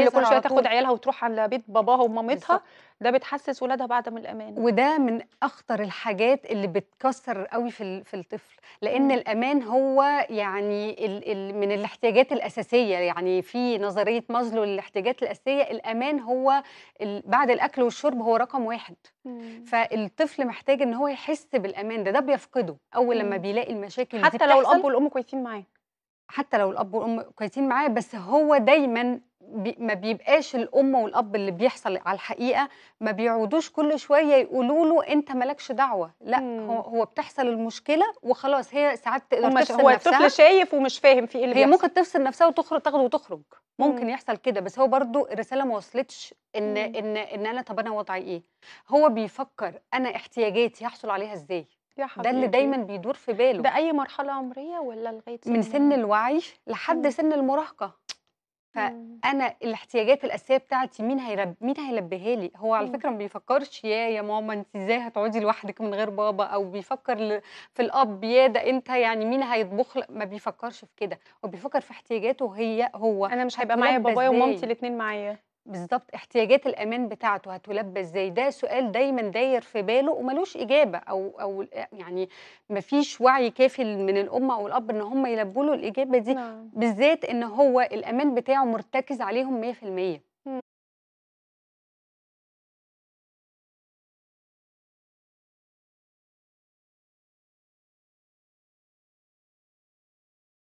اللي كل شويه تاخد عيالها وتروح على بيت باباها ومامتها ده بتحسس ولادها بعدم الامان وده من اخطر الحاجات اللي بتكسر قوي في في الطفل لان مم. الامان هو يعني الـ الـ من الاحتياجات الاساسيه يعني في نظريه مازلو للاحتياجات الاساسيه الامان هو بعد الاكل والشرب هو رقم واحد مم. فالطفل محتاج ان هو يحس بالامان ده ده بيفقده اول لما بيلاقي المشاكل دي حتى لو الاب والام كويسين معاه حتى لو الاب والام كويسين معاه بس هو دايما بي ما بيبقاش الام والاب اللي بيحصل على الحقيقه ما بيقعدوش كل شويه يقولوا له انت مالكش دعوه لا هو هو بتحصل المشكله وخلاص هي ساعات تقدر تفصل هو نفسها الطفل شايف ومش فاهم في ايه اللي هي بيحصل. ممكن تفصل نفسها وتخرج تاخده وتخرج ممكن مم. يحصل كده بس هو برضو الرساله ما وصلتش ان مم. ان ان انا طب انا وضعي ايه هو بيفكر انا احتياجاتي هحصل عليها ازاي يا حبيبي. ده اللي دايما بيدور في باله ده اي مرحله عمريه ولا لغايه من سن الوعي لحد مم. سن المراهقه فانا الاحتياجات الاساسيه بتاعتي مين هيرب مين هيلبيها لي هو على فكره ما بيفكرش يا يا ماما انت ازاي هتقعدي لوحدك من غير بابا او بيفكر في الاب يا ده انت يعني مين هيطبخ ما بيفكرش في كده هو بيفكر في احتياجاته هي هو انا مش هيبقى معايا بابايا ومامتي الاثنين معايا بالظبط احتياجات الامان بتاعته هتلبى ازاي ده سؤال دايما داير في باله وملوش اجابه او او يعني مفيش وعي كافي من الام او الاب ان هم يلبوا له الاجابه دي نعم. بالذات ان هو الامان بتاعه مرتكز عليهم 100%